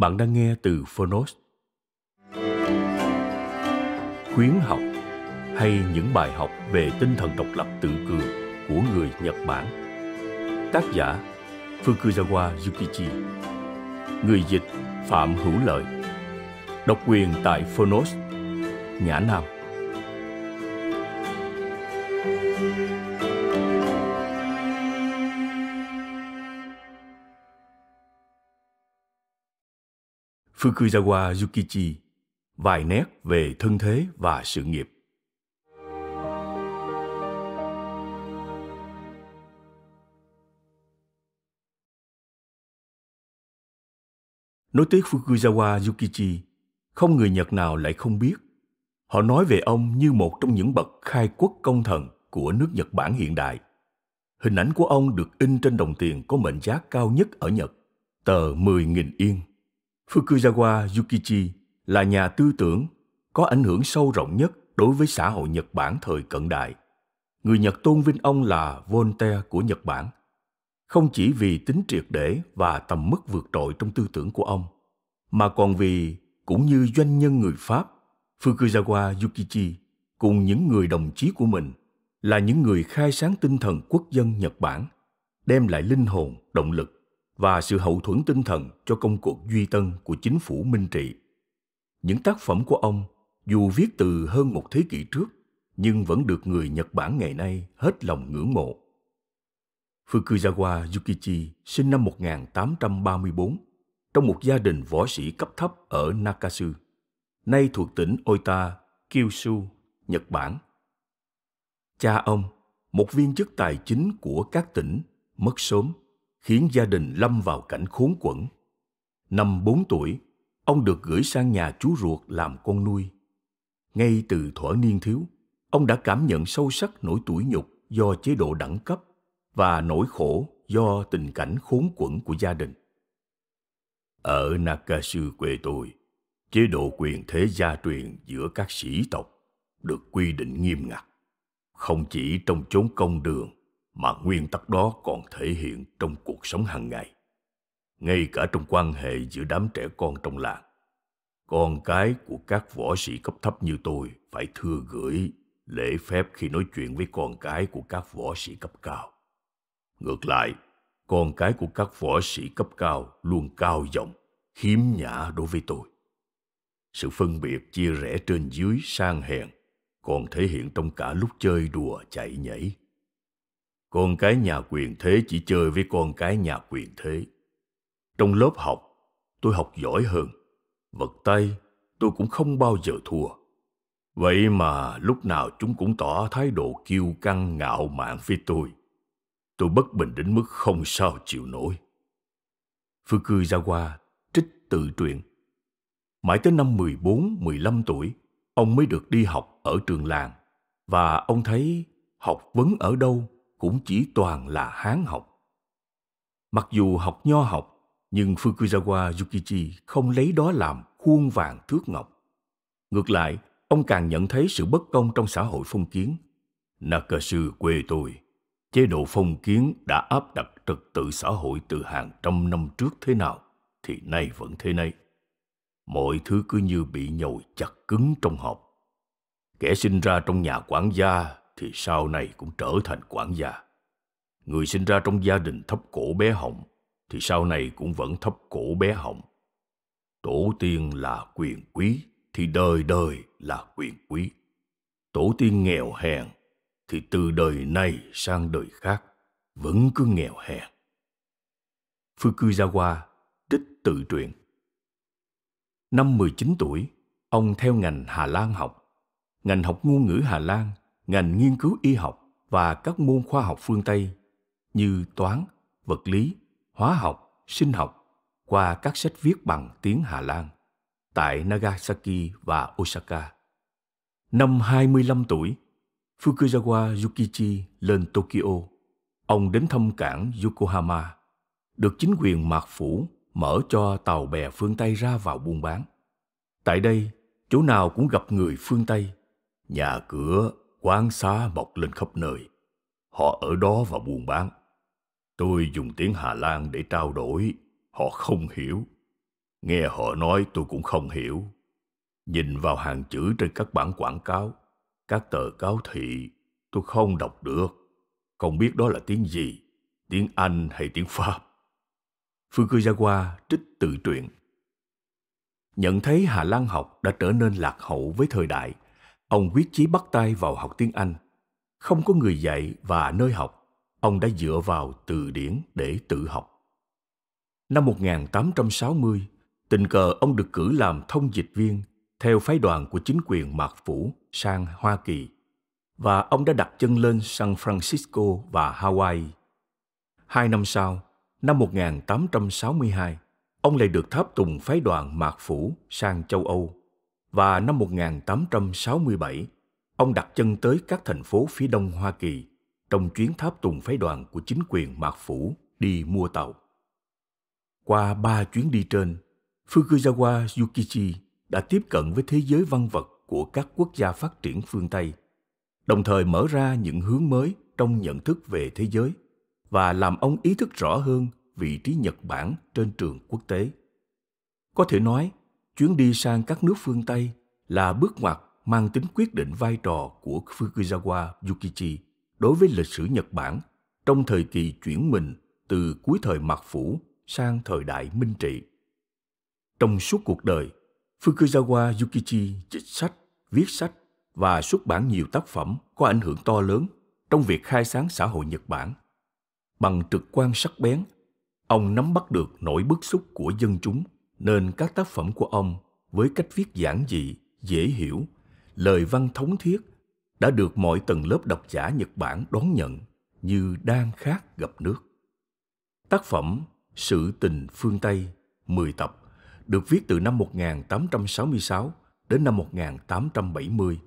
Bạn đang nghe từ Phonos. Khuyến học hay những bài học về tinh thần độc lập tự cường của người Nhật Bản. Tác giả Fukuzawa Yukichi. Người dịch Phạm Hữu Lợi. Độc quyền tại Phonos. Nhã Nam Fukuzawa Yukichi vài nét về thân thế và sự nghiệp. Nói tới Fukuzawa Yukichi, không người Nhật nào lại không biết. Họ nói về ông như một trong những bậc khai quốc công thần của nước Nhật Bản hiện đại. Hình ảnh của ông được in trên đồng tiền có mệnh giá cao nhất ở Nhật, tờ 10.000 yên. Fukuzawa Yukichi là nhà tư tưởng có ảnh hưởng sâu rộng nhất đối với xã hội Nhật Bản thời cận đại. Người Nhật tôn vinh ông là Voltaire của Nhật Bản, không chỉ vì tính triệt để và tầm mức vượt trội trong tư tưởng của ông, mà còn vì cũng như doanh nhân người Pháp, Fukuzawa Yukichi cùng những người đồng chí của mình là những người khai sáng tinh thần quốc dân Nhật Bản, đem lại linh hồn, động lực và sự hậu thuẫn tinh thần cho công cuộc duy tân của chính phủ Minh Trị. Những tác phẩm của ông, dù viết từ hơn một thế kỷ trước, nhưng vẫn được người Nhật Bản ngày nay hết lòng ngưỡng mộ. Fukuzawa Yukichi sinh năm 1834 trong một gia đình võ sĩ cấp thấp ở Nakasu, nay thuộc tỉnh Oita, Kyushu, Nhật Bản. Cha ông, một viên chức tài chính của các tỉnh, mất sớm khiến gia đình lâm vào cảnh khốn quẫn. Năm 4 tuổi, ông được gửi sang nhà chú ruột làm con nuôi. Ngay từ thuở niên thiếu, ông đã cảm nhận sâu sắc nỗi tủi nhục do chế độ đẳng cấp và nỗi khổ do tình cảnh khốn quẫn của gia đình. Ở Nakasu quê tôi, chế độ quyền thế gia truyền giữa các sĩ tộc được quy định nghiêm ngặt, không chỉ trong chốn công đường mà nguyên tắc đó còn thể hiện trong cuộc sống hàng ngày ngay cả trong quan hệ giữa đám trẻ con trong làng con cái của các võ sĩ cấp thấp như tôi phải thưa gửi lễ phép khi nói chuyện với con cái của các võ sĩ cấp cao ngược lại con cái của các võ sĩ cấp cao luôn cao giọng khiếm nhã đối với tôi sự phân biệt chia rẽ trên dưới sang hèn còn thể hiện trong cả lúc chơi đùa chạy nhảy con cái nhà quyền thế chỉ chơi với con cái nhà quyền thế trong lớp học tôi học giỏi hơn vật tay tôi cũng không bao giờ thua vậy mà lúc nào chúng cũng tỏ thái độ kiêu căng ngạo mạn với tôi tôi bất bình đến mức không sao chịu nổi phương cư qua trích tự truyện Mãi tới năm 14-15 tuổi, ông mới được đi học ở trường làng và ông thấy học vấn ở đâu cũng chỉ toàn là Hán học. Mặc dù học nho học, nhưng Fukuzawa Yukichi không lấy đó làm khuôn vàng thước ngọc. Ngược lại, ông càng nhận thấy sự bất công trong xã hội phong kiến. Nakasu quê tôi, chế độ phong kiến đã áp đặt trật tự xã hội từ hàng trăm năm trước thế nào, thì nay vẫn thế này. Mọi thứ cứ như bị nhồi chặt cứng trong hộp. Kẻ sinh ra trong nhà quản gia thì sau này cũng trở thành quản gia. Người sinh ra trong gia đình thấp cổ bé họng thì sau này cũng vẫn thấp cổ bé họng. Tổ tiên là quyền quý thì đời đời là quyền quý. Tổ tiên nghèo hèn thì từ đời này sang đời khác vẫn cứ nghèo hèn. Fukuzawa trích tự truyện Năm 19 tuổi, ông theo ngành Hà Lan học. Ngành học ngôn ngữ Hà Lan ngành nghiên cứu y học và các môn khoa học phương Tây như toán, vật lý, hóa học, sinh học qua các sách viết bằng tiếng Hà Lan tại Nagasaki và Osaka. Năm 25 tuổi, Fukuzawa Yukichi lên Tokyo. Ông đến thăm cảng Yokohama, được chính quyền mạc phủ mở cho tàu bè phương Tây ra vào buôn bán. Tại đây, chỗ nào cũng gặp người phương Tây. Nhà cửa, quán xá mọc lên khắp nơi. Họ ở đó và buôn bán. Tôi dùng tiếng Hà Lan để trao đổi. Họ không hiểu. Nghe họ nói tôi cũng không hiểu. Nhìn vào hàng chữ trên các bản quảng cáo, các tờ cáo thị, tôi không đọc được. Không biết đó là tiếng gì, tiếng Anh hay tiếng Pháp. Qua trích tự truyện. Nhận thấy Hà Lan học đã trở nên lạc hậu với thời đại Ông quyết chí bắt tay vào học tiếng Anh. Không có người dạy và nơi học, ông đã dựa vào từ điển để tự học. Năm 1860, tình cờ ông được cử làm thông dịch viên theo phái đoàn của chính quyền Mạc Phủ sang Hoa Kỳ và ông đã đặt chân lên San Francisco và Hawaii. Hai năm sau, năm 1862, ông lại được tháp tùng phái đoàn Mạc Phủ sang châu Âu và năm 1867, ông đặt chân tới các thành phố phía đông Hoa Kỳ trong chuyến tháp tùng phái đoàn của chính quyền Mạc Phủ đi mua tàu. Qua ba chuyến đi trên, Fukuzawa Yukichi đã tiếp cận với thế giới văn vật của các quốc gia phát triển phương Tây, đồng thời mở ra những hướng mới trong nhận thức về thế giới và làm ông ý thức rõ hơn vị trí Nhật Bản trên trường quốc tế. Có thể nói, chuyến đi sang các nước phương Tây là bước ngoặt mang tính quyết định vai trò của Fukuzawa Yukichi đối với lịch sử Nhật Bản trong thời kỳ chuyển mình từ cuối thời Mạc Phủ sang thời đại Minh Trị. Trong suốt cuộc đời, Fukuzawa Yukichi chích sách, viết sách và xuất bản nhiều tác phẩm có ảnh hưởng to lớn trong việc khai sáng xã hội Nhật Bản. Bằng trực quan sắc bén, ông nắm bắt được nỗi bức xúc của dân chúng nên các tác phẩm của ông với cách viết giản dị, dễ hiểu, lời văn thống thiết đã được mọi tầng lớp độc giả Nhật Bản đón nhận như đang khát gặp nước. Tác phẩm Sự tình phương Tây 10 tập được viết từ năm 1866 đến năm 1870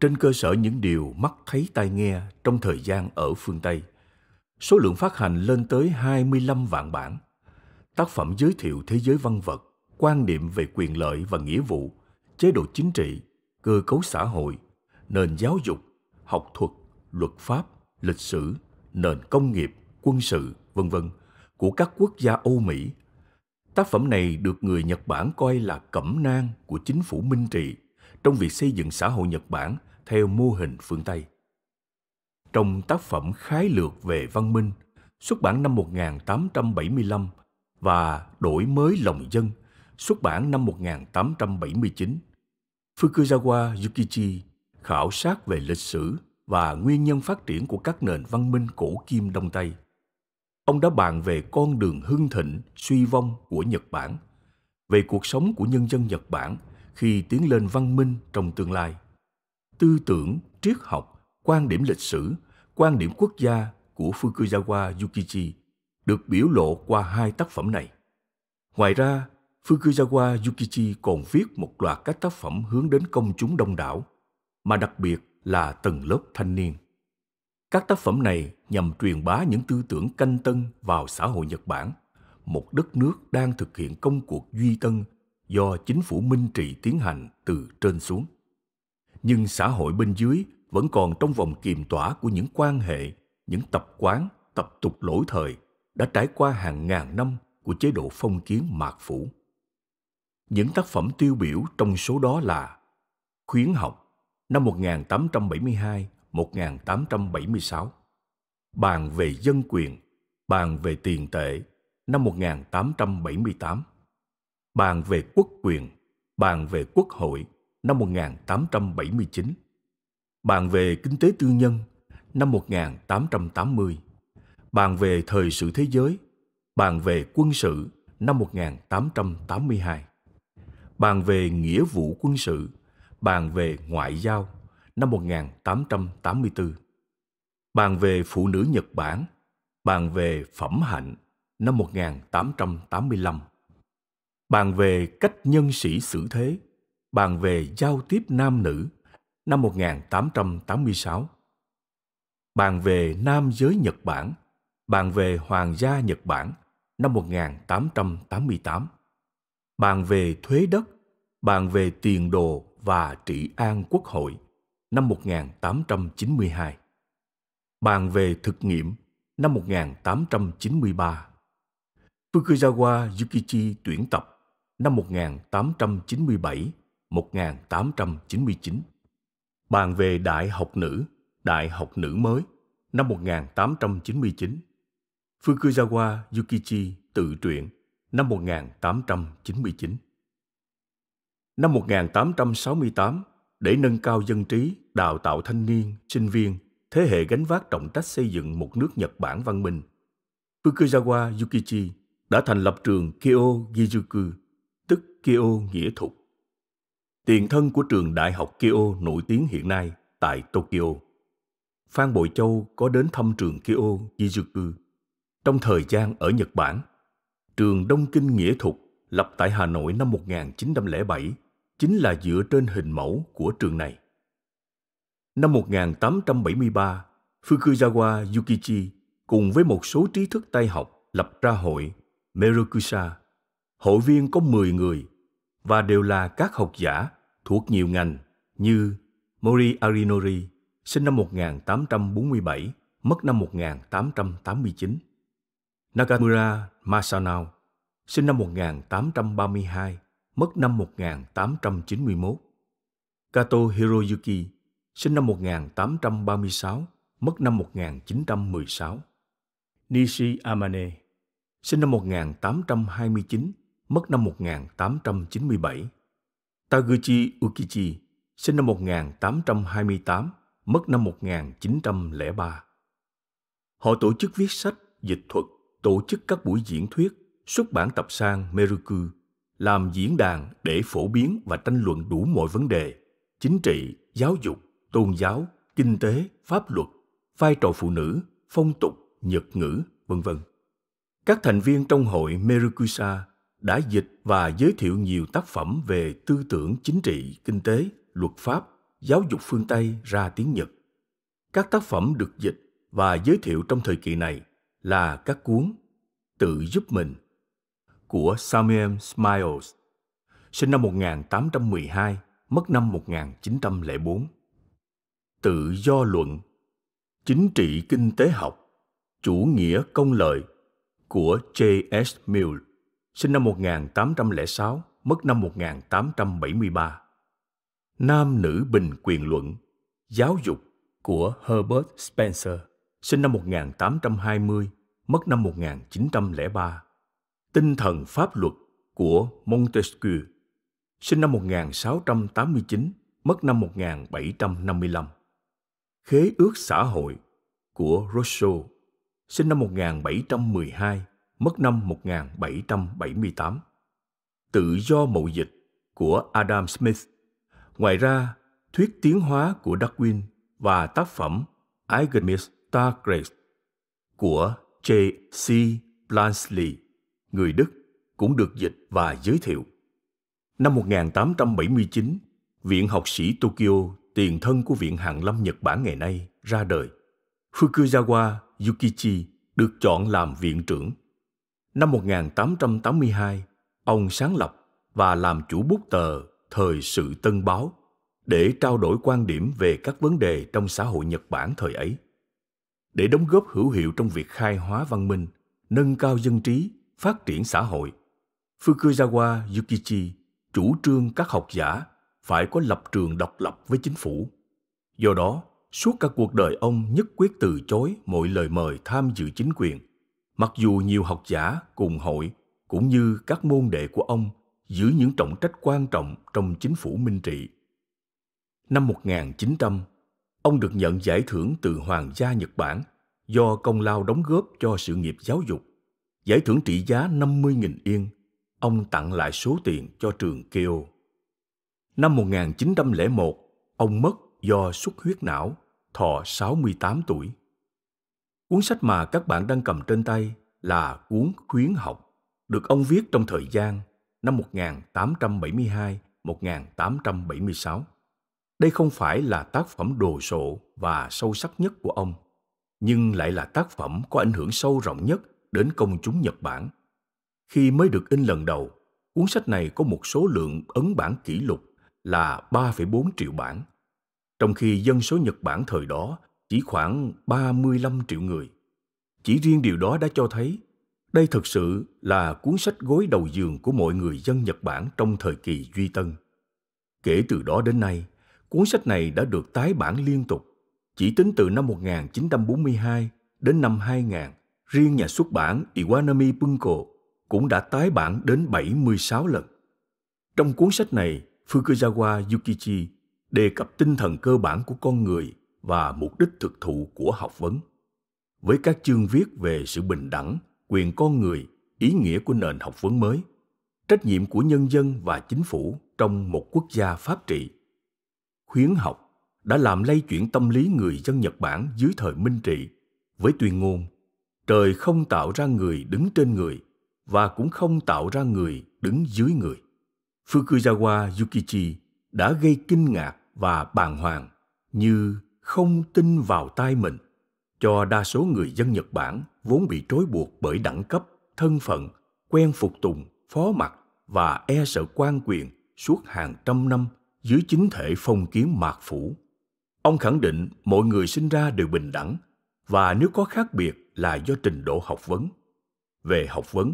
trên cơ sở những điều mắt thấy tai nghe trong thời gian ở phương Tây. Số lượng phát hành lên tới 25 vạn bản. Tác phẩm giới thiệu thế giới văn vật, quan niệm về quyền lợi và nghĩa vụ, chế độ chính trị, cơ cấu xã hội, nền giáo dục, học thuật, luật pháp, lịch sử, nền công nghiệp, quân sự, v.v. của các quốc gia Âu Mỹ. Tác phẩm này được người Nhật Bản coi là cẩm nang của chính phủ Minh Trị trong việc xây dựng xã hội Nhật Bản theo mô hình phương Tây. Trong tác phẩm Khái lược về văn minh, xuất bản năm 1875 và Đổi mới lòng dân – xuất bản năm 1879. Fukuzawa Yukichi khảo sát về lịch sử và nguyên nhân phát triển của các nền văn minh cổ kim Đông Tây. Ông đã bàn về con đường hưng thịnh, suy vong của Nhật Bản, về cuộc sống của nhân dân Nhật Bản khi tiến lên văn minh trong tương lai. Tư tưởng, triết học, quan điểm lịch sử, quan điểm quốc gia của Fukuzawa Yukichi được biểu lộ qua hai tác phẩm này. Ngoài ra, Fukuzawa Yukichi còn viết một loạt các tác phẩm hướng đến công chúng đông đảo, mà đặc biệt là tầng lớp thanh niên. Các tác phẩm này nhằm truyền bá những tư tưởng canh tân vào xã hội Nhật Bản, một đất nước đang thực hiện công cuộc duy tân do chính phủ minh trị tiến hành từ trên xuống. Nhưng xã hội bên dưới vẫn còn trong vòng kiềm tỏa của những quan hệ, những tập quán, tập tục lỗi thời đã trải qua hàng ngàn năm của chế độ phong kiến mạc phủ. Những tác phẩm tiêu biểu trong số đó là Khuyến học năm 1872-1876, Bàn về dân quyền, Bàn về tiền tệ năm 1878, Bàn về quốc quyền, Bàn về quốc hội năm 1879, Bàn về kinh tế tư nhân năm 1880, Bàn về thời sự thế giới, Bàn về quân sự năm 1882 bàn về nghĩa vụ quân sự, bàn về ngoại giao năm 1884, bàn về phụ nữ Nhật Bản, bàn về phẩm hạnh năm 1885, bàn về cách nhân sĩ xử thế, bàn về giao tiếp nam nữ năm 1886, bàn về nam giới Nhật Bản, bàn về hoàng gia Nhật Bản năm 1888 bàn về thuế đất, bàn về tiền đồ và trị an quốc hội năm 1892, bàn về thực nghiệm năm 1893, Fukuzawa Yukichi tuyển tập năm 1897-1899, bàn về Đại học nữ, Đại học nữ mới năm 1899, Fukuzawa Yukichi tự truyện năm 1899. Năm 1868, để nâng cao dân trí, đào tạo thanh niên, sinh viên, thế hệ gánh vác trọng trách xây dựng một nước Nhật Bản văn minh, Fukuzawa Yukichi đã thành lập trường Kyo Gijuku, tức Kyo Nghĩa Thục. Tiền thân của trường đại học Kyo nổi tiếng hiện nay tại Tokyo. Phan Bội Châu có đến thăm trường Kyo Gijuku trong thời gian ở Nhật Bản trường Đông Kinh Nghĩa Thục lập tại Hà Nội năm 1907 chính là dựa trên hình mẫu của trường này. Năm 1873, Fukuzawa Yukichi cùng với một số trí thức tay học lập ra hội Merokusa, Hội viên có 10 người và đều là các học giả thuộc nhiều ngành như Mori Arinori, sinh năm 1847, mất năm 1889. Nakamura Masanao, sinh năm 1832, mất năm 1891. Kato Hiroyuki, sinh năm 1836, mất năm 1916. Nishi Amane, sinh năm 1829, mất năm 1897. Taguchi Ukichi, sinh năm 1828, mất năm 1903. Họ tổ chức viết sách, dịch thuật tổ chức các buổi diễn thuyết, xuất bản tập san Meruku, làm diễn đàn để phổ biến và tranh luận đủ mọi vấn đề, chính trị, giáo dục, tôn giáo, kinh tế, pháp luật, vai trò phụ nữ, phong tục, nhật ngữ, vân vân. Các thành viên trong hội Merukusa đã dịch và giới thiệu nhiều tác phẩm về tư tưởng chính trị, kinh tế, luật pháp, giáo dục phương Tây ra tiếng Nhật. Các tác phẩm được dịch và giới thiệu trong thời kỳ này là các cuốn Tự giúp mình của Samuel Smiles, sinh năm 1812, mất năm 1904. Tự do luận, chính trị kinh tế học, chủ nghĩa công lợi của J.S. Mill, sinh năm 1806, mất năm 1873. Nam nữ bình quyền luận, giáo dục của Herbert Spencer, sinh năm 1820, mất năm 1903, tinh thần pháp luật của Montesquieu, sinh năm 1689, mất năm 1755. Khế ước xã hội của Rousseau, sinh năm 1712, mất năm 1778. Tự do mậu dịch của Adam Smith. Ngoài ra, thuyết tiến hóa của Darwin và tác phẩm Eigenmis Grace* của J.C. Blansley, người Đức, cũng được dịch và giới thiệu. Năm 1879, Viện Học sĩ Tokyo, tiền thân của Viện Hàn Lâm Nhật Bản ngày nay, ra đời. Fukuzawa Yukichi được chọn làm viện trưởng. Năm 1882, ông sáng lập và làm chủ bút tờ Thời sự Tân Báo để trao đổi quan điểm về các vấn đề trong xã hội Nhật Bản thời ấy để đóng góp hữu hiệu trong việc khai hóa văn minh, nâng cao dân trí, phát triển xã hội. Fukuzawa Yukichi chủ trương các học giả phải có lập trường độc lập với chính phủ. Do đó, suốt cả cuộc đời ông nhất quyết từ chối mọi lời mời tham dự chính quyền, mặc dù nhiều học giả cùng hội cũng như các môn đệ của ông giữ những trọng trách quan trọng trong chính phủ Minh Trị. Năm 1900, Ông được nhận giải thưởng từ Hoàng gia Nhật Bản do công lao đóng góp cho sự nghiệp giáo dục. Giải thưởng trị giá 50.000 yên, ông tặng lại số tiền cho trường Keo. Năm 1901, ông mất do xuất huyết não, thọ 68 tuổi. Cuốn sách mà các bạn đang cầm trên tay là cuốn khuyến học, được ông viết trong thời gian năm 1872-1876 đây không phải là tác phẩm đồ sộ và sâu sắc nhất của ông nhưng lại là tác phẩm có ảnh hưởng sâu rộng nhất đến công chúng nhật bản khi mới được in lần đầu cuốn sách này có một số lượng ấn bản kỷ lục là 3,4 triệu bản, trong khi dân số Nhật Bản thời đó chỉ khoảng 35 triệu người. Chỉ riêng điều đó đã cho thấy đây thực sự là cuốn sách gối đầu giường của mọi người dân Nhật Bản trong thời kỳ Duy Tân. Kể từ đó đến nay, Cuốn sách này đã được tái bản liên tục. Chỉ tính từ năm 1942 đến năm 2000, riêng nhà xuất bản Iwanami Bunko cũng đã tái bản đến 76 lần. Trong cuốn sách này, Fukuzawa Yukichi đề cập tinh thần cơ bản của con người và mục đích thực thụ của học vấn. Với các chương viết về sự bình đẳng, quyền con người, ý nghĩa của nền học vấn mới, trách nhiệm của nhân dân và chính phủ trong một quốc gia pháp trị khuyến học đã làm lay chuyển tâm lý người dân Nhật Bản dưới thời Minh Trị với tuyên ngôn Trời không tạo ra người đứng trên người và cũng không tạo ra người đứng dưới người. Fukuzawa Yukichi đã gây kinh ngạc và bàng hoàng như không tin vào tai mình cho đa số người dân Nhật Bản vốn bị trói buộc bởi đẳng cấp, thân phận, quen phục tùng, phó mặc và e sợ quan quyền suốt hàng trăm năm dưới chính thể phong kiến mạc phủ. Ông khẳng định mọi người sinh ra đều bình đẳng và nếu có khác biệt là do trình độ học vấn. Về học vấn,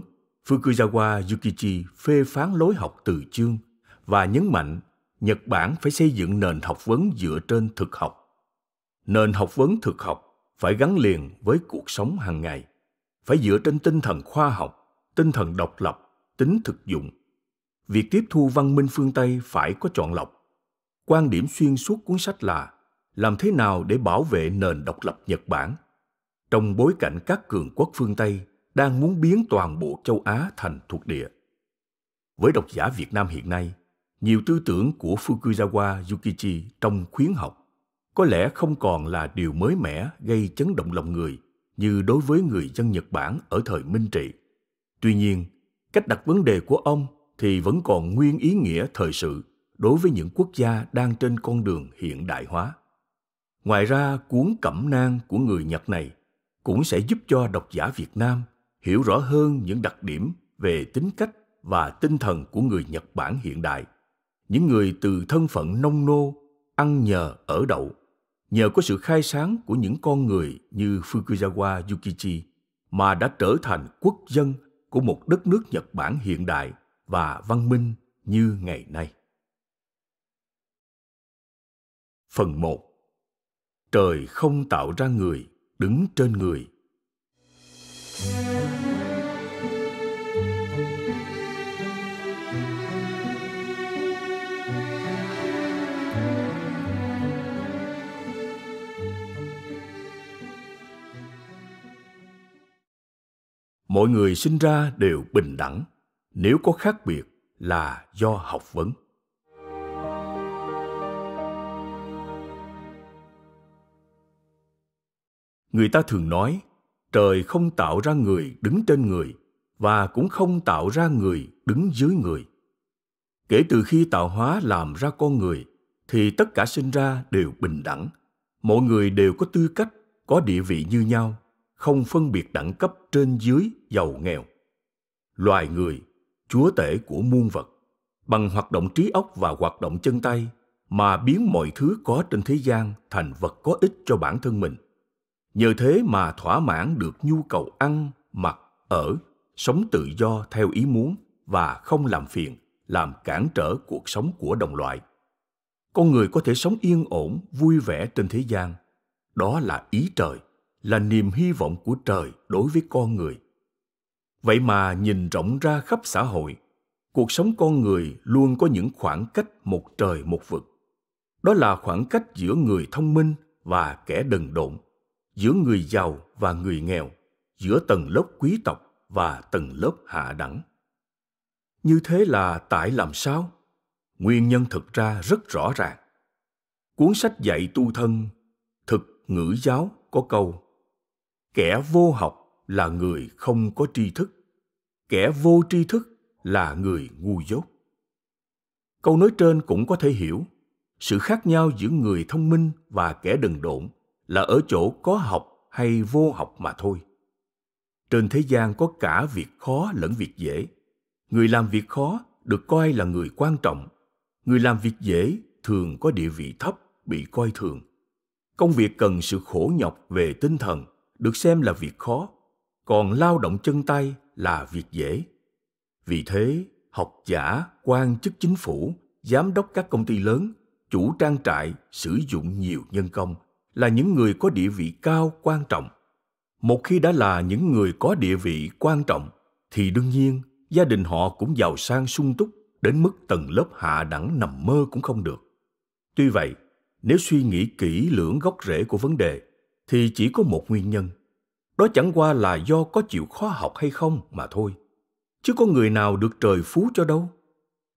Fukuzawa Yukichi phê phán lối học từ chương và nhấn mạnh Nhật Bản phải xây dựng nền học vấn dựa trên thực học. Nền học vấn thực học phải gắn liền với cuộc sống hàng ngày, phải dựa trên tinh thần khoa học, tinh thần độc lập, tính thực dụng việc tiếp thu văn minh phương Tây phải có chọn lọc. Quan điểm xuyên suốt cuốn sách là làm thế nào để bảo vệ nền độc lập Nhật Bản trong bối cảnh các cường quốc phương Tây đang muốn biến toàn bộ châu Á thành thuộc địa. Với độc giả Việt Nam hiện nay, nhiều tư tưởng của Fukuzawa Yukichi trong khuyến học có lẽ không còn là điều mới mẻ gây chấn động lòng người như đối với người dân Nhật Bản ở thời Minh Trị. Tuy nhiên, cách đặt vấn đề của ông thì vẫn còn nguyên ý nghĩa thời sự đối với những quốc gia đang trên con đường hiện đại hóa. Ngoài ra, cuốn Cẩm nang của người Nhật này cũng sẽ giúp cho độc giả Việt Nam hiểu rõ hơn những đặc điểm về tính cách và tinh thần của người Nhật Bản hiện đại. Những người từ thân phận nông nô, ăn nhờ ở đậu, nhờ có sự khai sáng của những con người như Fukuzawa Yukichi mà đã trở thành quốc dân của một đất nước Nhật Bản hiện đại – và văn minh như ngày nay. Phần 1 Trời không tạo ra người đứng trên người. Mọi người sinh ra đều bình đẳng nếu có khác biệt là do học vấn người ta thường nói trời không tạo ra người đứng trên người và cũng không tạo ra người đứng dưới người kể từ khi tạo hóa làm ra con người thì tất cả sinh ra đều bình đẳng mọi người đều có tư cách có địa vị như nhau không phân biệt đẳng cấp trên dưới giàu nghèo loài người chúa tể của muôn vật bằng hoạt động trí óc và hoạt động chân tay mà biến mọi thứ có trên thế gian thành vật có ích cho bản thân mình nhờ thế mà thỏa mãn được nhu cầu ăn mặc ở sống tự do theo ý muốn và không làm phiền làm cản trở cuộc sống của đồng loại con người có thể sống yên ổn vui vẻ trên thế gian đó là ý trời là niềm hy vọng của trời đối với con người vậy mà nhìn rộng ra khắp xã hội cuộc sống con người luôn có những khoảng cách một trời một vực đó là khoảng cách giữa người thông minh và kẻ đần độn giữa người giàu và người nghèo giữa tầng lớp quý tộc và tầng lớp hạ đẳng như thế là tại làm sao nguyên nhân thực ra rất rõ ràng cuốn sách dạy tu thân thực ngữ giáo có câu kẻ vô học là người không có tri thức kẻ vô tri thức là người ngu dốt câu nói trên cũng có thể hiểu sự khác nhau giữa người thông minh và kẻ đần độn là ở chỗ có học hay vô học mà thôi trên thế gian có cả việc khó lẫn việc dễ người làm việc khó được coi là người quan trọng người làm việc dễ thường có địa vị thấp bị coi thường công việc cần sự khổ nhọc về tinh thần được xem là việc khó còn lao động chân tay là việc dễ vì thế học giả quan chức chính phủ giám đốc các công ty lớn chủ trang trại sử dụng nhiều nhân công là những người có địa vị cao quan trọng một khi đã là những người có địa vị quan trọng thì đương nhiên gia đình họ cũng giàu sang sung túc đến mức tầng lớp hạ đẳng nằm mơ cũng không được tuy vậy nếu suy nghĩ kỹ lưỡng gốc rễ của vấn đề thì chỉ có một nguyên nhân đó chẳng qua là do có chịu khó học hay không mà thôi. Chứ có người nào được trời phú cho đâu.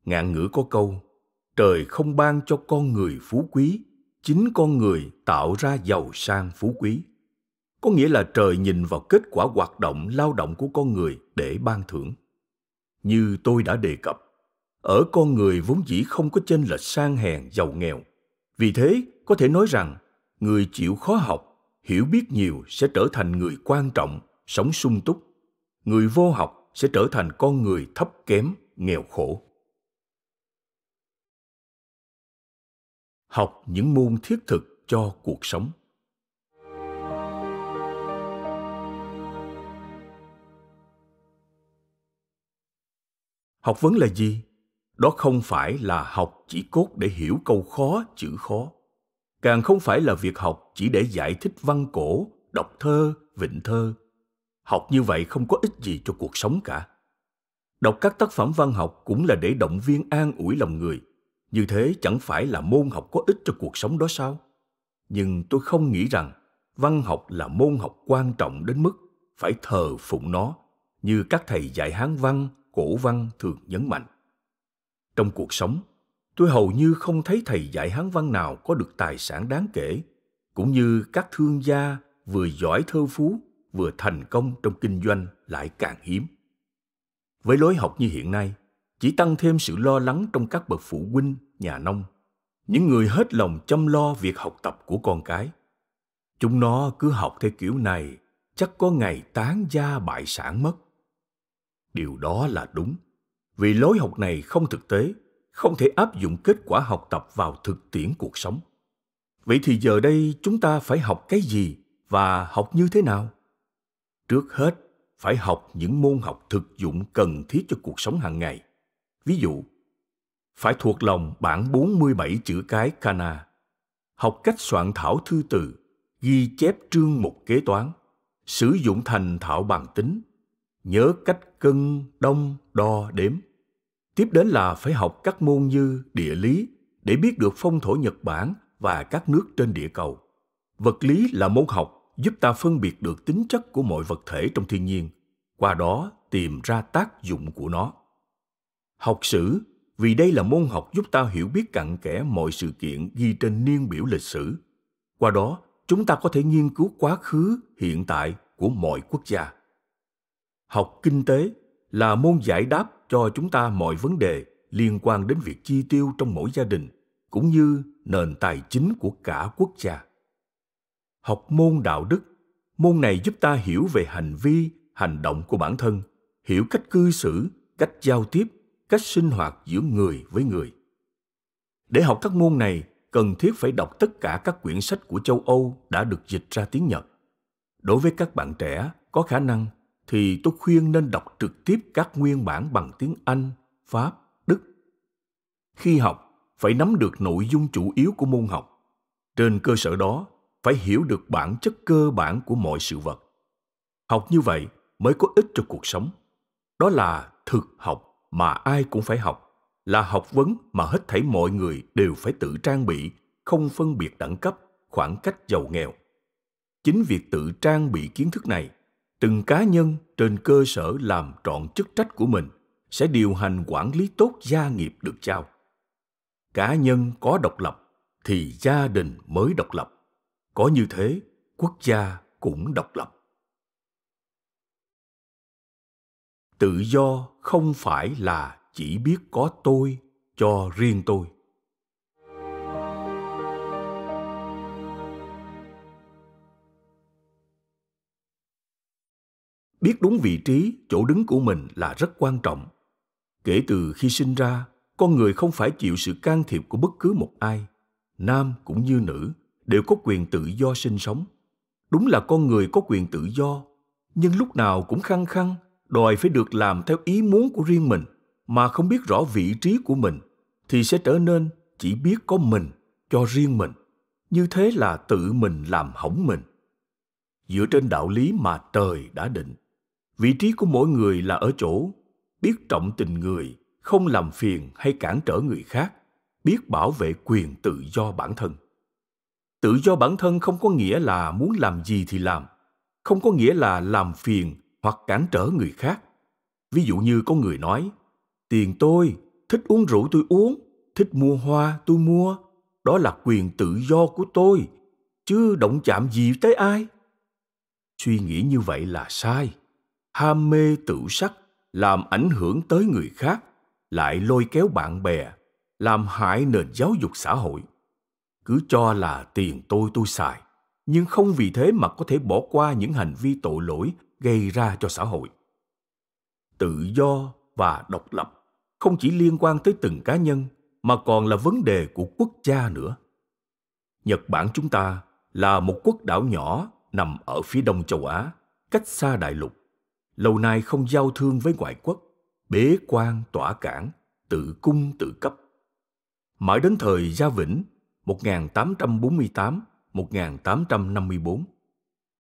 Ngạn ngữ có câu, trời không ban cho con người phú quý, chính con người tạo ra giàu sang phú quý. Có nghĩa là trời nhìn vào kết quả hoạt động lao động của con người để ban thưởng. Như tôi đã đề cập, ở con người vốn dĩ không có chênh lệch sang hèn giàu nghèo. Vì thế, có thể nói rằng, người chịu khó học hiểu biết nhiều sẽ trở thành người quan trọng sống sung túc người vô học sẽ trở thành con người thấp kém nghèo khổ học những môn thiết thực cho cuộc sống học vấn là gì đó không phải là học chỉ cốt để hiểu câu khó chữ khó càng không phải là việc học chỉ để giải thích văn cổ đọc thơ vịnh thơ học như vậy không có ích gì cho cuộc sống cả đọc các tác phẩm văn học cũng là để động viên an ủi lòng người như thế chẳng phải là môn học có ích cho cuộc sống đó sao nhưng tôi không nghĩ rằng văn học là môn học quan trọng đến mức phải thờ phụng nó như các thầy dạy hán văn cổ văn thường nhấn mạnh trong cuộc sống tôi hầu như không thấy thầy dạy Hán văn nào có được tài sản đáng kể, cũng như các thương gia vừa giỏi thơ phú vừa thành công trong kinh doanh lại càng hiếm. Với lối học như hiện nay, chỉ tăng thêm sự lo lắng trong các bậc phụ huynh, nhà nông, những người hết lòng chăm lo việc học tập của con cái. Chúng nó cứ học theo kiểu này, chắc có ngày tán gia bại sản mất. Điều đó là đúng, vì lối học này không thực tế không thể áp dụng kết quả học tập vào thực tiễn cuộc sống vậy thì giờ đây chúng ta phải học cái gì và học như thế nào trước hết phải học những môn học thực dụng cần thiết cho cuộc sống hàng ngày ví dụ phải thuộc lòng bản 47 chữ cái Kana, học cách soạn thảo thư từ, ghi chép trương mục kế toán, sử dụng thành thạo bàn tính, nhớ cách cân, đông, đo, đếm, Tiếp đến là phải học các môn như địa lý để biết được phong thổ Nhật Bản và các nước trên địa cầu. Vật lý là môn học giúp ta phân biệt được tính chất của mọi vật thể trong thiên nhiên, qua đó tìm ra tác dụng của nó. Học sử, vì đây là môn học giúp ta hiểu biết cặn kẽ mọi sự kiện ghi trên niên biểu lịch sử. Qua đó, chúng ta có thể nghiên cứu quá khứ, hiện tại của mọi quốc gia. Học kinh tế là môn giải đáp cho chúng ta mọi vấn đề liên quan đến việc chi tiêu trong mỗi gia đình cũng như nền tài chính của cả quốc gia học môn đạo đức môn này giúp ta hiểu về hành vi hành động của bản thân hiểu cách cư xử cách giao tiếp cách sinh hoạt giữa người với người để học các môn này cần thiết phải đọc tất cả các quyển sách của châu âu đã được dịch ra tiếng nhật đối với các bạn trẻ có khả năng thì tôi khuyên nên đọc trực tiếp các nguyên bản bằng tiếng Anh, Pháp, Đức. Khi học, phải nắm được nội dung chủ yếu của môn học. Trên cơ sở đó, phải hiểu được bản chất cơ bản của mọi sự vật. Học như vậy mới có ích cho cuộc sống. Đó là thực học mà ai cũng phải học, là học vấn mà hết thảy mọi người đều phải tự trang bị, không phân biệt đẳng cấp, khoảng cách giàu nghèo. Chính việc tự trang bị kiến thức này từng cá nhân trên cơ sở làm trọn chức trách của mình sẽ điều hành quản lý tốt gia nghiệp được trao cá nhân có độc lập thì gia đình mới độc lập có như thế quốc gia cũng độc lập tự do không phải là chỉ biết có tôi cho riêng tôi biết đúng vị trí chỗ đứng của mình là rất quan trọng kể từ khi sinh ra con người không phải chịu sự can thiệp của bất cứ một ai nam cũng như nữ đều có quyền tự do sinh sống đúng là con người có quyền tự do nhưng lúc nào cũng khăng khăng đòi phải được làm theo ý muốn của riêng mình mà không biết rõ vị trí của mình thì sẽ trở nên chỉ biết có mình cho riêng mình như thế là tự mình làm hỏng mình dựa trên đạo lý mà trời đã định vị trí của mỗi người là ở chỗ biết trọng tình người không làm phiền hay cản trở người khác biết bảo vệ quyền tự do bản thân tự do bản thân không có nghĩa là muốn làm gì thì làm không có nghĩa là làm phiền hoặc cản trở người khác ví dụ như có người nói tiền tôi thích uống rượu tôi uống thích mua hoa tôi mua đó là quyền tự do của tôi chứ động chạm gì tới ai suy nghĩ như vậy là sai ham mê tự sắc làm ảnh hưởng tới người khác lại lôi kéo bạn bè làm hại nền giáo dục xã hội cứ cho là tiền tôi tôi xài nhưng không vì thế mà có thể bỏ qua những hành vi tội lỗi gây ra cho xã hội tự do và độc lập không chỉ liên quan tới từng cá nhân mà còn là vấn đề của quốc gia nữa nhật bản chúng ta là một quốc đảo nhỏ nằm ở phía đông châu á cách xa đại lục lâu nay không giao thương với ngoại quốc, bế quan tỏa cảng, tự cung tự cấp. Mãi đến thời Gia Vĩnh 1848-1854,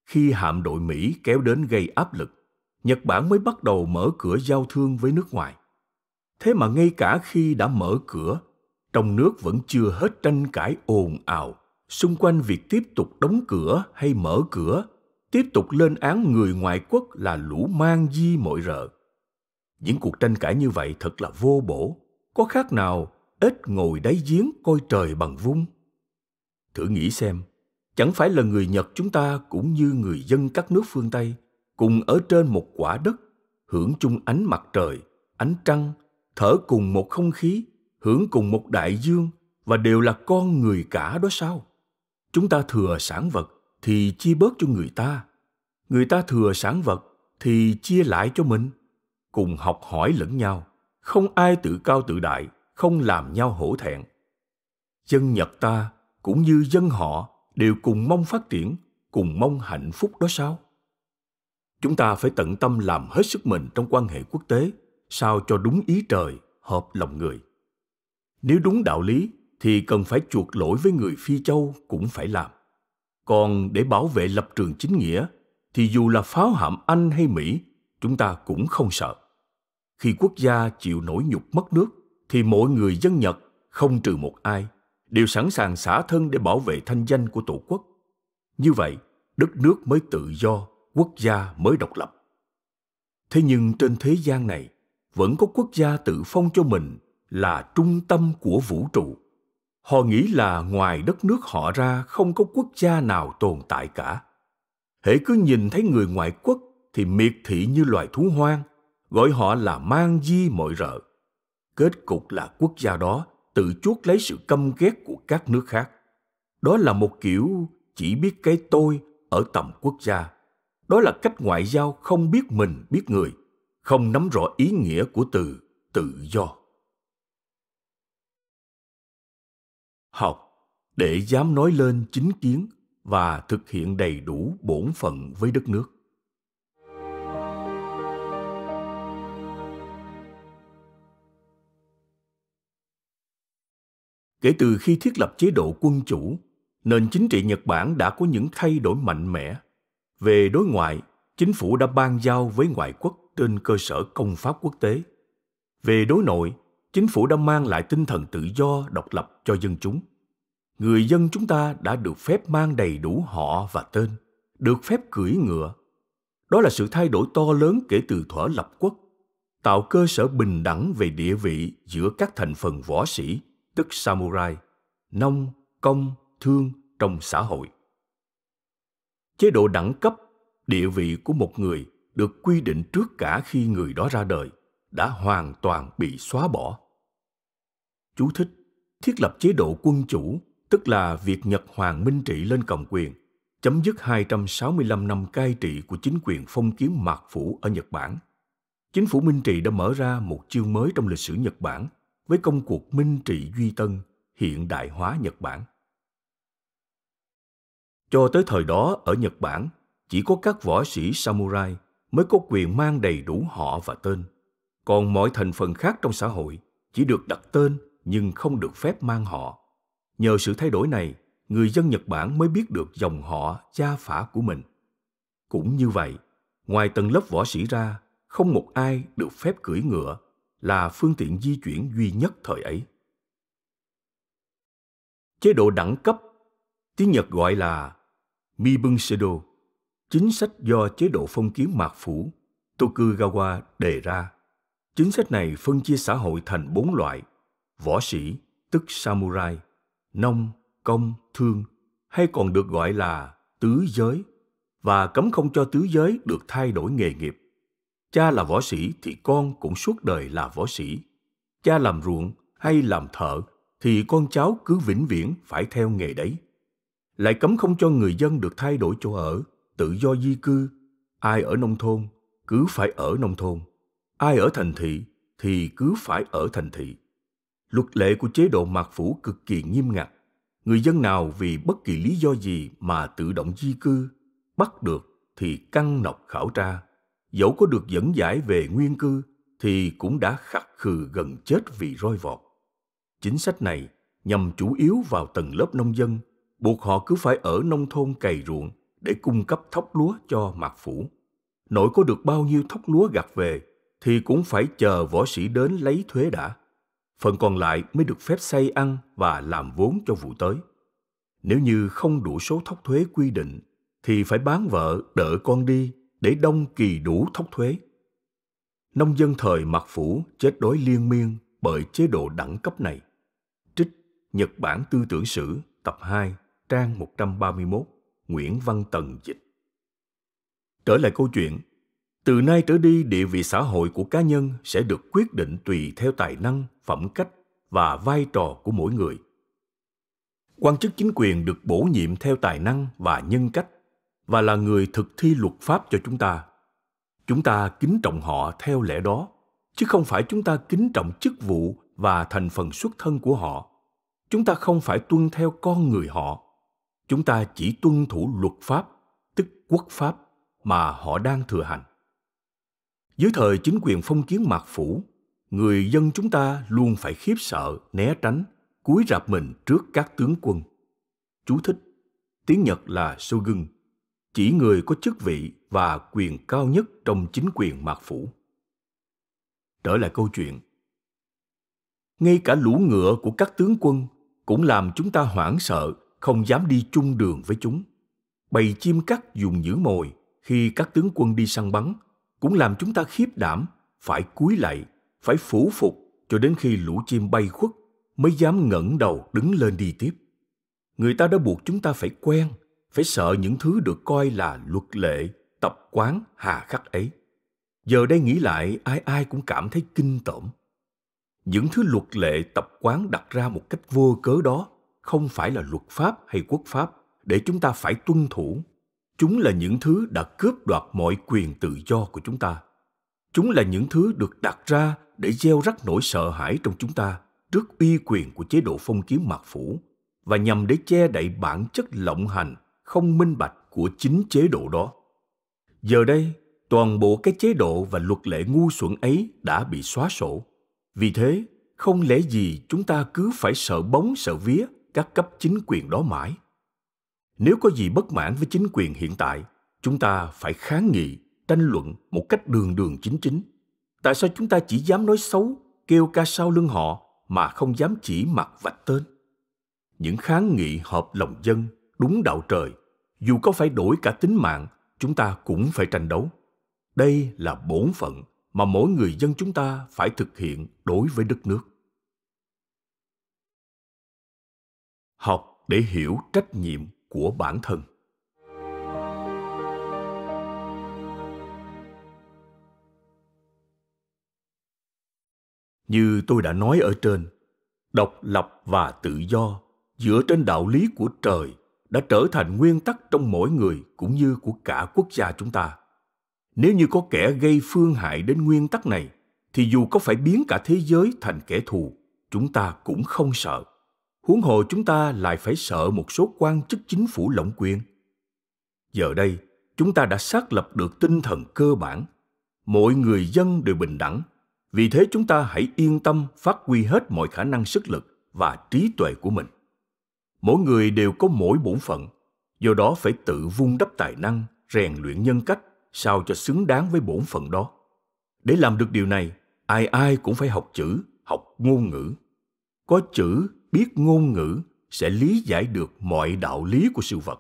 khi hạm đội Mỹ kéo đến gây áp lực, Nhật Bản mới bắt đầu mở cửa giao thương với nước ngoài. Thế mà ngay cả khi đã mở cửa, trong nước vẫn chưa hết tranh cãi ồn ào xung quanh việc tiếp tục đóng cửa hay mở cửa tiếp tục lên án người ngoại quốc là lũ mang di mọi rợ. Những cuộc tranh cãi như vậy thật là vô bổ, có khác nào ít ngồi đáy giếng coi trời bằng vung. Thử nghĩ xem, chẳng phải là người Nhật chúng ta cũng như người dân các nước phương Tây, cùng ở trên một quả đất, hưởng chung ánh mặt trời, ánh trăng, thở cùng một không khí, hưởng cùng một đại dương và đều là con người cả đó sao? Chúng ta thừa sản vật, thì chia bớt cho người ta người ta thừa sản vật thì chia lại cho mình cùng học hỏi lẫn nhau không ai tự cao tự đại không làm nhau hổ thẹn dân nhật ta cũng như dân họ đều cùng mong phát triển cùng mong hạnh phúc đó sao chúng ta phải tận tâm làm hết sức mình trong quan hệ quốc tế sao cho đúng ý trời hợp lòng người nếu đúng đạo lý thì cần phải chuộc lỗi với người phi châu cũng phải làm còn để bảo vệ lập trường chính nghĩa thì dù là pháo hạm Anh hay Mỹ, chúng ta cũng không sợ. Khi quốc gia chịu nổi nhục mất nước thì mọi người dân Nhật không trừ một ai đều sẵn sàng xả thân để bảo vệ thanh danh của Tổ quốc. Như vậy, đất nước mới tự do, quốc gia mới độc lập. Thế nhưng trên thế gian này, vẫn có quốc gia tự phong cho mình là trung tâm của vũ trụ Họ nghĩ là ngoài đất nước họ ra không có quốc gia nào tồn tại cả. Hễ cứ nhìn thấy người ngoại quốc thì miệt thị như loài thú hoang, gọi họ là mang di mọi rợ. Kết cục là quốc gia đó tự chuốt lấy sự căm ghét của các nước khác. Đó là một kiểu chỉ biết cái tôi ở tầm quốc gia. Đó là cách ngoại giao không biết mình biết người, không nắm rõ ý nghĩa của từ tự do. học để dám nói lên chính kiến và thực hiện đầy đủ bổn phận với đất nước. Kể từ khi thiết lập chế độ quân chủ, nền chính trị Nhật Bản đã có những thay đổi mạnh mẽ. Về đối ngoại, chính phủ đã ban giao với ngoại quốc trên cơ sở công pháp quốc tế. Về đối nội, chính phủ đã mang lại tinh thần tự do độc lập cho dân chúng người dân chúng ta đã được phép mang đầy đủ họ và tên được phép cưỡi ngựa đó là sự thay đổi to lớn kể từ thuở lập quốc tạo cơ sở bình đẳng về địa vị giữa các thành phần võ sĩ tức samurai nông công thương trong xã hội chế độ đẳng cấp địa vị của một người được quy định trước cả khi người đó ra đời đã hoàn toàn bị xóa bỏ. Chú thích, thiết lập chế độ quân chủ, tức là việc Nhật Hoàng Minh Trị lên cầm quyền, chấm dứt 265 năm cai trị của chính quyền phong kiến mạc phủ ở Nhật Bản. Chính phủ Minh Trị đã mở ra một chương mới trong lịch sử Nhật Bản với công cuộc Minh Trị Duy Tân, hiện đại hóa Nhật Bản. Cho tới thời đó ở Nhật Bản, chỉ có các võ sĩ samurai mới có quyền mang đầy đủ họ và tên còn mọi thành phần khác trong xã hội chỉ được đặt tên nhưng không được phép mang họ nhờ sự thay đổi này người dân nhật bản mới biết được dòng họ gia phả của mình cũng như vậy ngoài tầng lớp võ sĩ ra không một ai được phép cưỡi ngựa là phương tiện di chuyển duy nhất thời ấy chế độ đẳng cấp tiếng nhật gọi là mibunsedo chính sách do chế độ phong kiến mạc phủ tokugawa đề ra Chính sách này phân chia xã hội thành bốn loại, võ sĩ, tức samurai, nông, công, thương, hay còn được gọi là tứ giới, và cấm không cho tứ giới được thay đổi nghề nghiệp. Cha là võ sĩ thì con cũng suốt đời là võ sĩ. Cha làm ruộng hay làm thợ thì con cháu cứ vĩnh viễn phải theo nghề đấy. Lại cấm không cho người dân được thay đổi chỗ ở, tự do di cư. Ai ở nông thôn cứ phải ở nông thôn ai ở thành thị thì cứ phải ở thành thị. Luật lệ của chế độ mạc phủ cực kỳ nghiêm ngặt. Người dân nào vì bất kỳ lý do gì mà tự động di cư, bắt được thì căng nọc khảo tra. Dẫu có được dẫn giải về nguyên cư thì cũng đã khắc khừ gần chết vì roi vọt. Chính sách này nhằm chủ yếu vào tầng lớp nông dân, buộc họ cứ phải ở nông thôn cày ruộng để cung cấp thóc lúa cho mạc phủ. Nội có được bao nhiêu thóc lúa gặt về thì cũng phải chờ võ sĩ đến lấy thuế đã. Phần còn lại mới được phép xây ăn và làm vốn cho vụ tới. Nếu như không đủ số thóc thuế quy định, thì phải bán vợ đỡ con đi để đông kỳ đủ thóc thuế. Nông dân thời Mạc Phủ chết đói liên miên bởi chế độ đẳng cấp này. Trích Nhật Bản Tư tưởng sử tập 2 trang 131 Nguyễn Văn Tần Dịch Trở lại câu chuyện, từ nay trở đi địa vị xã hội của cá nhân sẽ được quyết định tùy theo tài năng phẩm cách và vai trò của mỗi người quan chức chính quyền được bổ nhiệm theo tài năng và nhân cách và là người thực thi luật pháp cho chúng ta chúng ta kính trọng họ theo lẽ đó chứ không phải chúng ta kính trọng chức vụ và thành phần xuất thân của họ chúng ta không phải tuân theo con người họ chúng ta chỉ tuân thủ luật pháp tức quốc pháp mà họ đang thừa hành dưới thời chính quyền phong kiến mạc phủ, người dân chúng ta luôn phải khiếp sợ, né tránh, cúi rạp mình trước các tướng quân. Chú thích, tiếng Nhật là Shogun, chỉ người có chức vị và quyền cao nhất trong chính quyền mạc phủ. Trở lại câu chuyện. Ngay cả lũ ngựa của các tướng quân cũng làm chúng ta hoảng sợ, không dám đi chung đường với chúng. Bầy chim cắt dùng giữ mồi khi các tướng quân đi săn bắn – cũng làm chúng ta khiếp đảm, phải cúi lạy, phải phủ phục cho đến khi lũ chim bay khuất mới dám ngẩng đầu đứng lên đi tiếp. Người ta đã buộc chúng ta phải quen, phải sợ những thứ được coi là luật lệ, tập quán hà khắc ấy. Giờ đây nghĩ lại ai ai cũng cảm thấy kinh tởm. Những thứ luật lệ tập quán đặt ra một cách vô cớ đó không phải là luật pháp hay quốc pháp để chúng ta phải tuân thủ Chúng là những thứ đã cướp đoạt mọi quyền tự do của chúng ta. Chúng là những thứ được đặt ra để gieo rắc nỗi sợ hãi trong chúng ta trước uy quyền của chế độ phong kiến mạc phủ và nhằm để che đậy bản chất lộng hành, không minh bạch của chính chế độ đó. Giờ đây, toàn bộ cái chế độ và luật lệ ngu xuẩn ấy đã bị xóa sổ. Vì thế, không lẽ gì chúng ta cứ phải sợ bóng sợ vía các cấp chính quyền đó mãi? Nếu có gì bất mãn với chính quyền hiện tại, chúng ta phải kháng nghị, tranh luận một cách đường đường chính chính. Tại sao chúng ta chỉ dám nói xấu, kêu ca sau lưng họ mà không dám chỉ mặt vạch tên? Những kháng nghị hợp lòng dân, đúng đạo trời, dù có phải đổi cả tính mạng, chúng ta cũng phải tranh đấu. Đây là bổn phận mà mỗi người dân chúng ta phải thực hiện đối với đất nước. Học để hiểu trách nhiệm của bản thân như tôi đã nói ở trên độc lập và tự do dựa trên đạo lý của trời đã trở thành nguyên tắc trong mỗi người cũng như của cả quốc gia chúng ta nếu như có kẻ gây phương hại đến nguyên tắc này thì dù có phải biến cả thế giới thành kẻ thù chúng ta cũng không sợ huống hồ chúng ta lại phải sợ một số quan chức chính phủ lộng quyền giờ đây chúng ta đã xác lập được tinh thần cơ bản mọi người dân đều bình đẳng vì thế chúng ta hãy yên tâm phát huy hết mọi khả năng sức lực và trí tuệ của mình mỗi người đều có mỗi bổn phận do đó phải tự vun đắp tài năng rèn luyện nhân cách sao cho xứng đáng với bổn phận đó để làm được điều này ai ai cũng phải học chữ học ngôn ngữ có chữ biết ngôn ngữ sẽ lý giải được mọi đạo lý của sự vật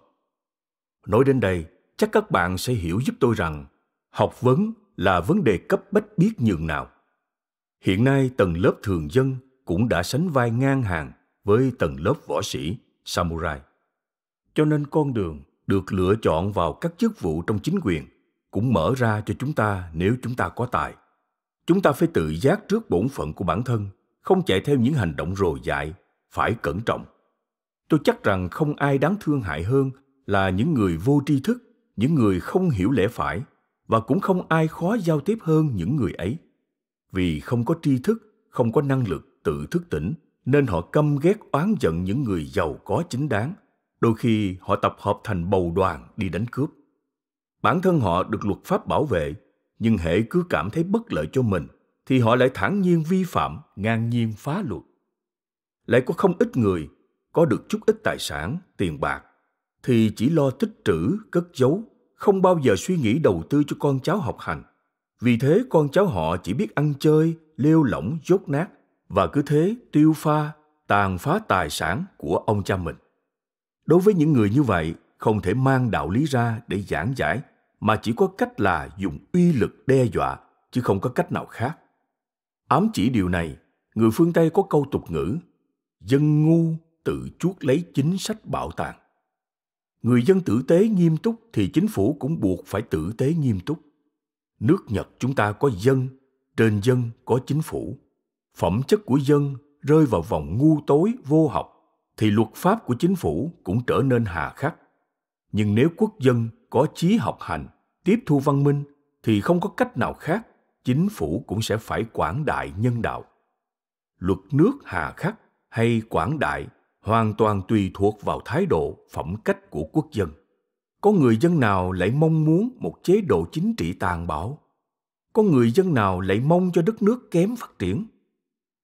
nói đến đây chắc các bạn sẽ hiểu giúp tôi rằng học vấn là vấn đề cấp bách biết nhường nào hiện nay tầng lớp thường dân cũng đã sánh vai ngang hàng với tầng lớp võ sĩ samurai cho nên con đường được lựa chọn vào các chức vụ trong chính quyền cũng mở ra cho chúng ta nếu chúng ta có tài chúng ta phải tự giác trước bổn phận của bản thân không chạy theo những hành động rồ dại phải cẩn trọng tôi chắc rằng không ai đáng thương hại hơn là những người vô tri thức những người không hiểu lẽ phải và cũng không ai khó giao tiếp hơn những người ấy vì không có tri thức không có năng lực tự thức tỉnh nên họ căm ghét oán giận những người giàu có chính đáng đôi khi họ tập hợp thành bầu đoàn đi đánh cướp bản thân họ được luật pháp bảo vệ nhưng hệ cứ cảm thấy bất lợi cho mình thì họ lại thản nhiên vi phạm ngang nhiên phá luật lại có không ít người có được chút ít tài sản, tiền bạc, thì chỉ lo tích trữ, cất giấu, không bao giờ suy nghĩ đầu tư cho con cháu học hành. Vì thế con cháu họ chỉ biết ăn chơi, lêu lỏng, dốt nát và cứ thế tiêu pha, tàn phá tài sản của ông cha mình. Đối với những người như vậy, không thể mang đạo lý ra để giảng giải, mà chỉ có cách là dùng uy lực đe dọa, chứ không có cách nào khác. Ám chỉ điều này, người phương Tây có câu tục ngữ dân ngu tự chuốt lấy chính sách bạo tàn người dân tử tế nghiêm túc thì chính phủ cũng buộc phải tử tế nghiêm túc nước nhật chúng ta có dân trên dân có chính phủ phẩm chất của dân rơi vào vòng ngu tối vô học thì luật pháp của chính phủ cũng trở nên hà khắc nhưng nếu quốc dân có chí học hành tiếp thu văn minh thì không có cách nào khác chính phủ cũng sẽ phải quảng đại nhân đạo luật nước hà khắc hay quảng đại hoàn toàn tùy thuộc vào thái độ phẩm cách của quốc dân có người dân nào lại mong muốn một chế độ chính trị tàn bạo có người dân nào lại mong cho đất nước kém phát triển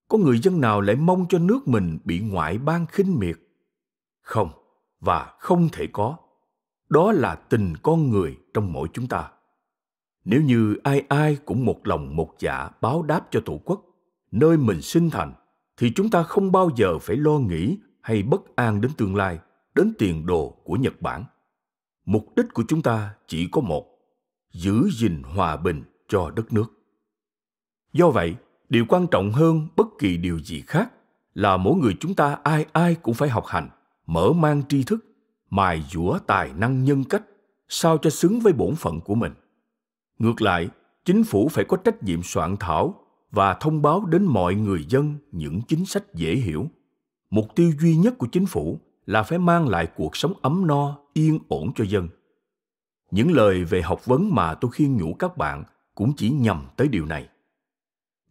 có người dân nào lại mong cho nước mình bị ngoại bang khinh miệt không và không thể có đó là tình con người trong mỗi chúng ta nếu như ai ai cũng một lòng một dạ báo đáp cho tổ quốc nơi mình sinh thành thì chúng ta không bao giờ phải lo nghĩ hay bất an đến tương lai, đến tiền đồ của Nhật Bản. Mục đích của chúng ta chỉ có một, giữ gìn hòa bình cho đất nước. Do vậy, điều quan trọng hơn bất kỳ điều gì khác là mỗi người chúng ta ai ai cũng phải học hành, mở mang tri thức, mài dũa tài năng nhân cách sao cho xứng với bổn phận của mình. Ngược lại, chính phủ phải có trách nhiệm soạn thảo và thông báo đến mọi người dân những chính sách dễ hiểu. Mục tiêu duy nhất của chính phủ là phải mang lại cuộc sống ấm no, yên ổn cho dân. Những lời về học vấn mà tôi khuyên nhủ các bạn cũng chỉ nhằm tới điều này.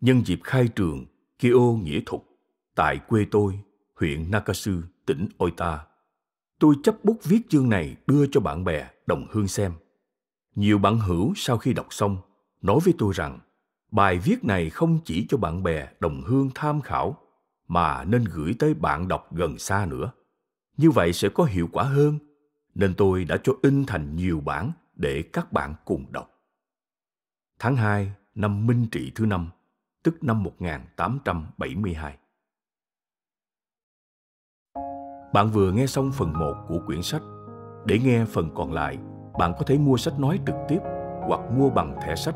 Nhân dịp khai trường Kyo Nghĩa Thục tại quê tôi, huyện Nakasu, tỉnh Oita, tôi chấp bút viết chương này đưa cho bạn bè, đồng hương xem. Nhiều bạn hữu sau khi đọc xong nói với tôi rằng bài viết này không chỉ cho bạn bè đồng hương tham khảo mà nên gửi tới bạn đọc gần xa nữa như vậy sẽ có hiệu quả hơn nên tôi đã cho in thành nhiều bản để các bạn cùng đọc. Tháng 2 năm Minh Trị thứ năm, tức năm 1872. Bạn vừa nghe xong phần 1 của quyển sách. Để nghe phần còn lại, bạn có thể mua sách nói trực tiếp hoặc mua bằng thẻ sách